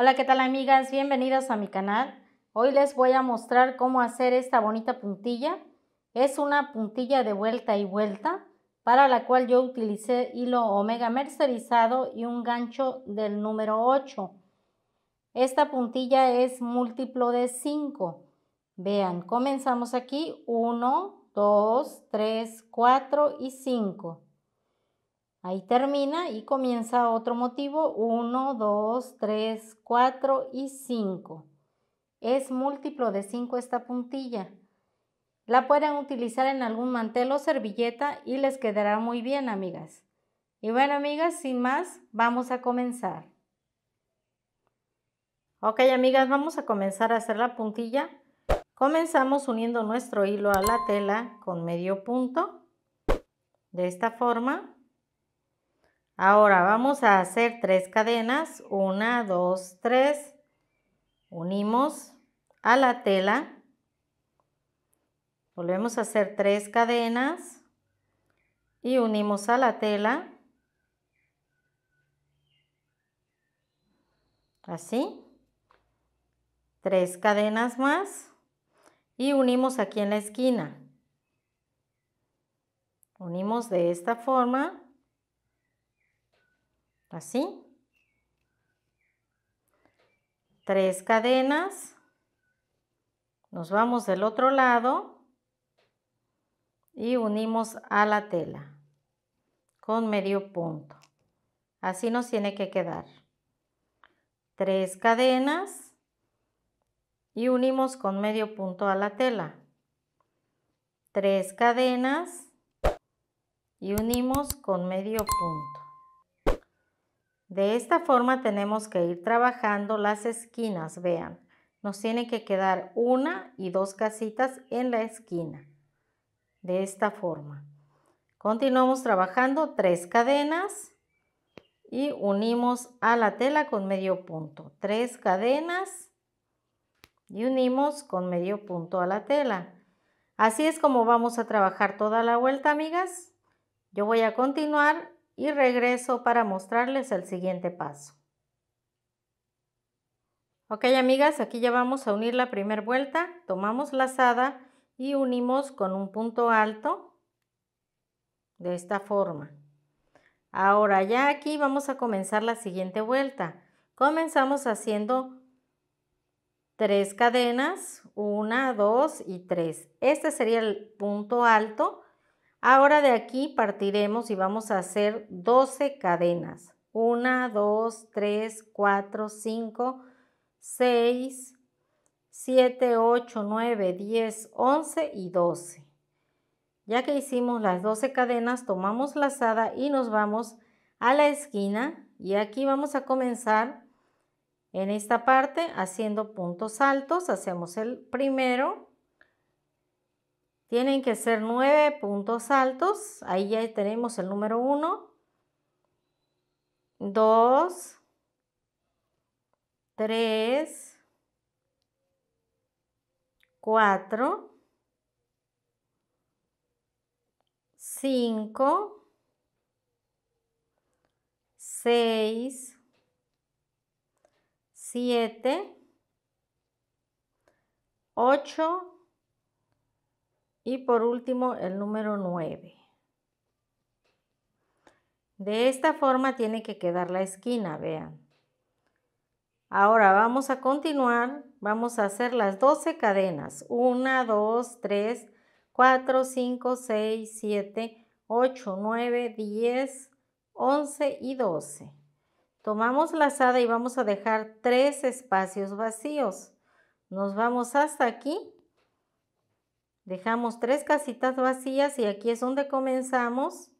Hola, ¿qué tal amigas? Bienvenidas a mi canal. Hoy les voy a mostrar cómo hacer esta bonita puntilla. Es una puntilla de vuelta y vuelta, para la cual yo utilicé hilo omega mercerizado y un gancho del número 8. Esta puntilla es múltiplo de 5. Vean, comenzamos aquí 1, 2, 3, 4 y 5. Ahí termina y comienza otro motivo, 1, 2, 3, 4 y 5. Es múltiplo de 5 esta puntilla. La pueden utilizar en algún mantel o servilleta y les quedará muy bien, amigas. Y bueno, amigas, sin más, vamos a comenzar. Ok, amigas, vamos a comenzar a hacer la puntilla. Comenzamos uniendo nuestro hilo a la tela con medio punto. De esta forma. Ahora vamos a hacer tres cadenas, una, dos, tres, unimos a la tela, volvemos a hacer tres cadenas y unimos a la tela, así, tres cadenas más y unimos aquí en la esquina, unimos de esta forma así. Tres cadenas. Nos vamos del otro lado y unimos a la tela con medio punto. Así nos tiene que quedar. Tres cadenas y unimos con medio punto a la tela. Tres cadenas y unimos con medio punto. De esta forma tenemos que ir trabajando las esquinas, vean. Nos tiene que quedar una y dos casitas en la esquina. De esta forma. Continuamos trabajando tres cadenas y unimos a la tela con medio punto. Tres cadenas y unimos con medio punto a la tela. Así es como vamos a trabajar toda la vuelta, amigas. Yo voy a continuar y regreso para mostrarles el siguiente paso. Ok amigas, aquí ya vamos a unir la primera vuelta, tomamos lazada y unimos con un punto alto de esta forma. Ahora ya aquí vamos a comenzar la siguiente vuelta. Comenzamos haciendo tres cadenas, una, dos y tres. Este sería el punto alto Ahora de aquí partiremos y vamos a hacer 12 cadenas. 1, 2, 3, 4, 5, 6, 7, 8, 9, 10, 11 y 12. Ya que hicimos las 12 cadenas, tomamos lazada y nos vamos a la esquina y aquí vamos a comenzar en esta parte haciendo puntos altos. Hacemos el primero, tienen que ser nueve puntos altos. Ahí ya tenemos el número 1, 2, 3, 4, 5, 6, 7, 8, y por último, el número 9. De esta forma tiene que quedar la esquina, vean. Ahora vamos a continuar, vamos a hacer las 12 cadenas. 1, 2, 3, 4, 5, 6, 7, 8, 9, 10, 11 y 12. Tomamos la lazada y vamos a dejar tres espacios vacíos. Nos vamos hasta aquí Dejamos tres casitas vacías y aquí es donde comenzamos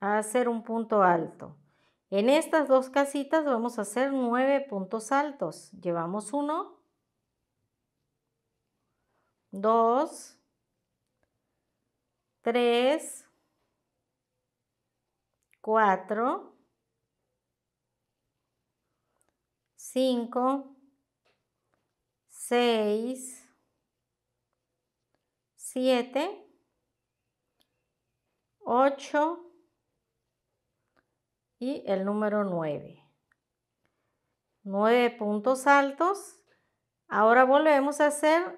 a hacer un punto alto. En estas dos casitas vamos a hacer nueve puntos altos. Llevamos uno, dos, tres, cuatro, cinco, seis, 7, 8 y el número 9. 9 puntos altos. Ahora volvemos a hacer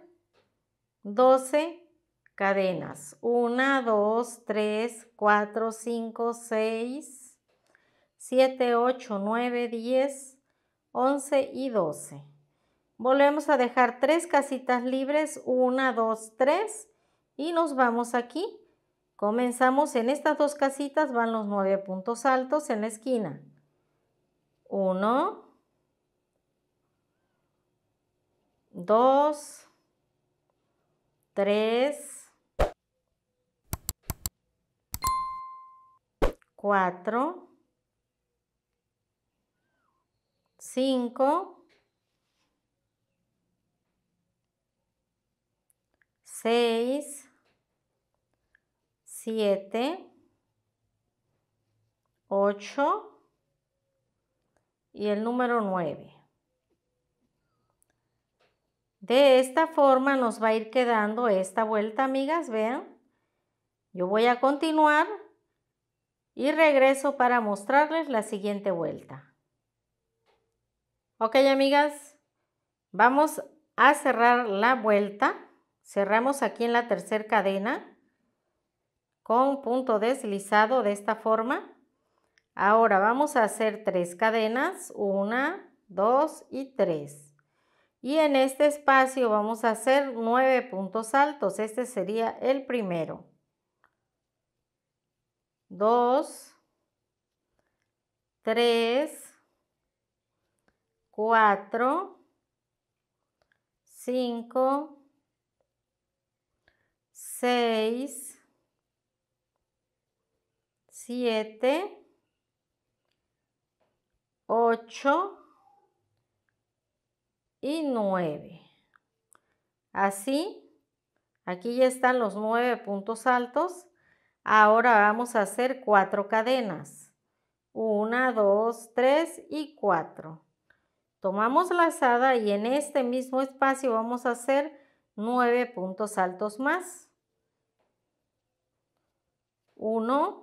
12 cadenas. 1, 2, 3, 4, 5, 6, 7, 8, 9, 10, 11 y 12. Volvemos a dejar 3 casitas libres. 1, 2, 3 y nos vamos aquí. Comenzamos en estas dos casitas, van los nueve puntos altos en la esquina. 1, 2, 3, 4, 5, 6, 7, 8 y el número 9. De esta forma nos va a ir quedando esta vuelta, amigas, vean. Yo voy a continuar y regreso para mostrarles la siguiente vuelta. Ok, amigas, vamos a cerrar la vuelta. Cerramos aquí en la tercera cadena con punto deslizado de esta forma. Ahora vamos a hacer tres cadenas, una, dos y tres. Y en este espacio vamos a hacer nueve puntos altos. Este sería el primero. Dos, tres, cuatro, cinco, seis, 7, 8 y 9. Así, aquí ya están los 9 puntos altos. Ahora vamos a hacer 4 cadenas. 1, 2, 3 y 4. Tomamos la asada y en este mismo espacio vamos a hacer 9 puntos altos más. 1,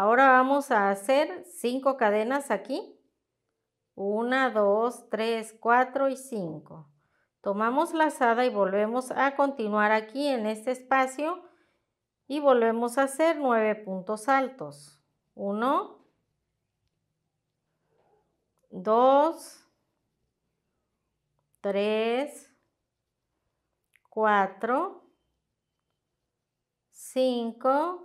Ahora vamos a hacer 5 cadenas aquí. 1, 2, 3, 4 y 5. Tomamos lazada y volvemos a continuar aquí en este espacio y volvemos a hacer 9 puntos altos. 1, 2, 3, 4, 5,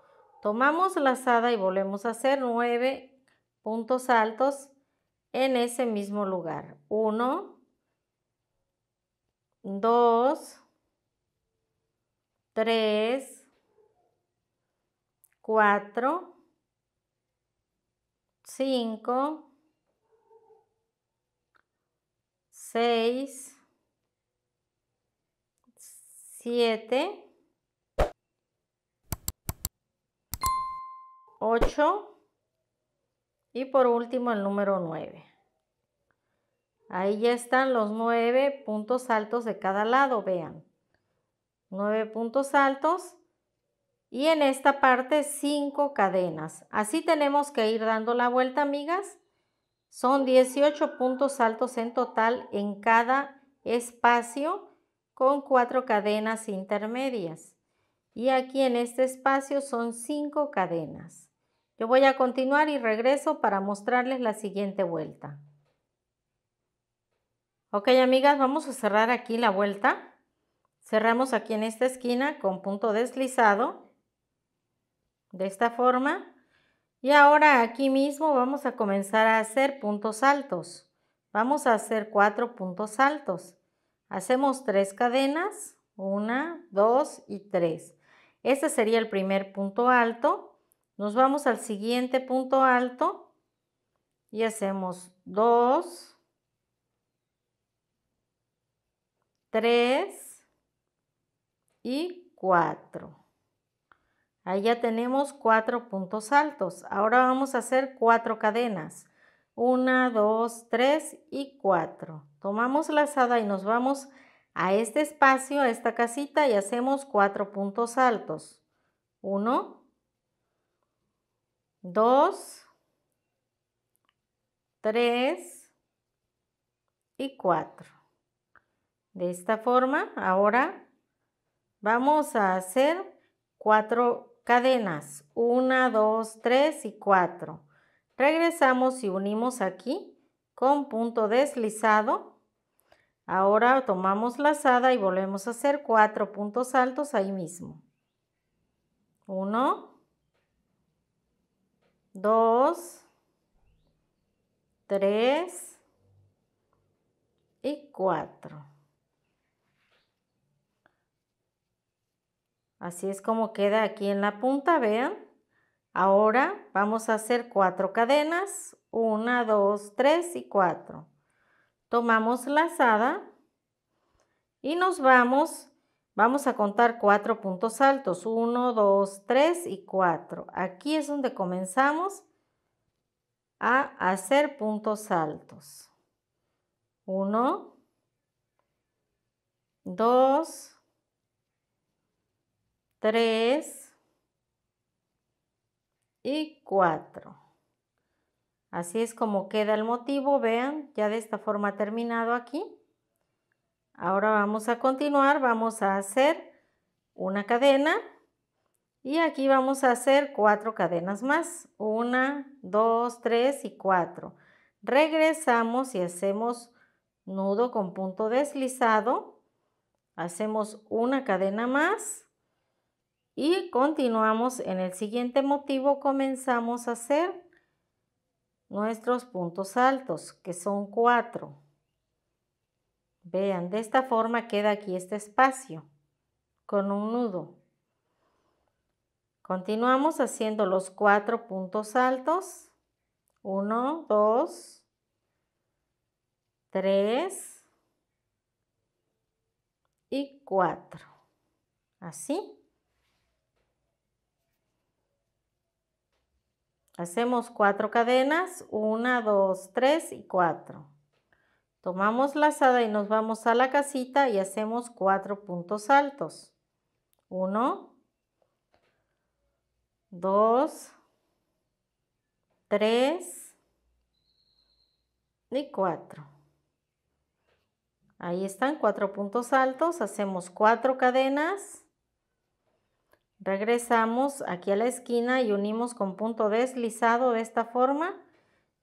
Tomamos lazada y volvemos a hacer 9 puntos altos en ese mismo lugar. 1, 2, 3, 4, 5, 6, 7, 8 y por último el número 9. Ahí ya están los 9 puntos altos de cada lado, vean. 9 puntos altos y en esta parte 5 cadenas. Así tenemos que ir dando la vuelta, amigas. Son 18 puntos altos en total en cada espacio con 4 cadenas intermedias. Y aquí en este espacio son 5 cadenas. Yo voy a continuar y regreso para mostrarles la siguiente vuelta. Ok, amigas, vamos a cerrar aquí la vuelta. Cerramos aquí en esta esquina con punto deslizado. De esta forma. Y ahora aquí mismo vamos a comenzar a hacer puntos altos. Vamos a hacer cuatro puntos altos. Hacemos tres cadenas. Una, dos y tres. Este sería el primer punto alto. Nos vamos al siguiente punto alto y hacemos 2, 3 y 4. Ahí ya tenemos cuatro puntos altos. Ahora vamos a hacer cuatro cadenas. 1, 2, 3 y 4. Tomamos la lazada y nos vamos a este espacio, a esta casita y hacemos cuatro puntos altos. 1, 2, 3 y 4. De esta forma, ahora vamos a hacer 4 cadenas. 1, 2, 3 y 4. Regresamos y unimos aquí con punto deslizado. Ahora tomamos lazada y volvemos a hacer cuatro puntos altos ahí mismo. 1, 2, 3 y 4. Así es como queda aquí en la punta, vean. Ahora vamos a hacer cuatro cadenas, 1, 2, 3 y 4. Tomamos lazada y nos vamos Vamos a contar cuatro puntos altos, 1, 2, 3 y 4. Aquí es donde comenzamos a hacer puntos altos. 1, 2, 3 y 4. Así es como queda el motivo, vean, ya de esta forma terminado aquí. Ahora vamos a continuar, vamos a hacer una cadena y aquí vamos a hacer cuatro cadenas más. Una, dos, tres y cuatro. Regresamos y hacemos nudo con punto deslizado. Hacemos una cadena más y continuamos en el siguiente motivo. Comenzamos a hacer nuestros puntos altos que son cuatro. Vean, de esta forma queda aquí este espacio con un nudo. Continuamos haciendo los cuatro puntos altos. 1, 2, 3 y 4. Así. Hacemos cuatro cadenas, 1, 2, 3 y 4. Tomamos la lazada y nos vamos a la casita y hacemos cuatro puntos altos. 1, 2, 3 y 4. Ahí están cuatro puntos altos. Hacemos cuatro cadenas. Regresamos aquí a la esquina y unimos con punto deslizado de esta forma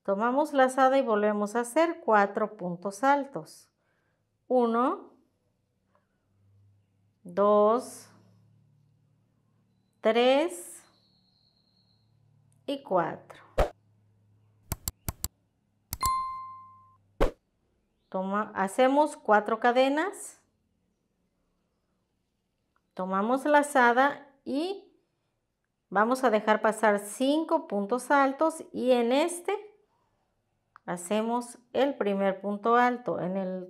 Tomamos lazada y volvemos a hacer cuatro puntos altos. 1, 2, 3 y 4. Toma, hacemos cuatro cadenas. Tomamos lazada y vamos a dejar pasar cinco puntos altos y en este Hacemos el primer punto alto en el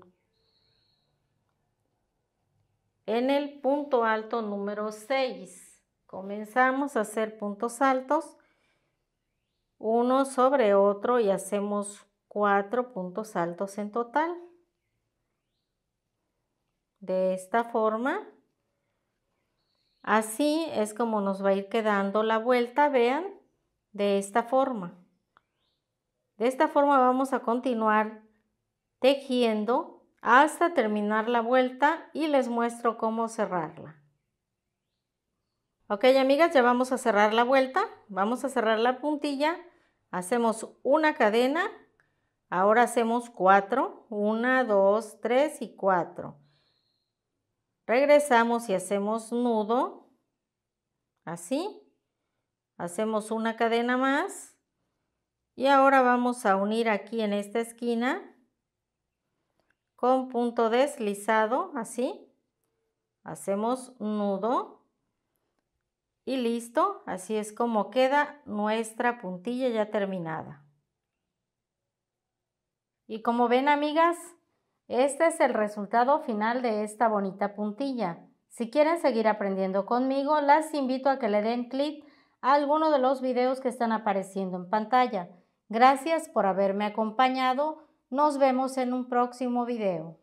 en el punto alto número 6 comenzamos a hacer puntos altos uno sobre otro y hacemos cuatro puntos altos en total. De esta forma, así es como nos va a ir quedando la vuelta, vean, de esta forma. De esta forma vamos a continuar tejiendo hasta terminar la vuelta y les muestro cómo cerrarla. Ok amigas, ya vamos a cerrar la vuelta, vamos a cerrar la puntilla, hacemos una cadena, ahora hacemos 4, 1, 2, 3 y 4. Regresamos y hacemos nudo, así, hacemos una cadena más, y ahora vamos a unir aquí en esta esquina con punto deslizado, así. Hacemos nudo y listo. Así es como queda nuestra puntilla ya terminada. Y como ven amigas, este es el resultado final de esta bonita puntilla. Si quieren seguir aprendiendo conmigo, las invito a que le den clic a alguno de los videos que están apareciendo en pantalla. Gracias por haberme acompañado. Nos vemos en un próximo video.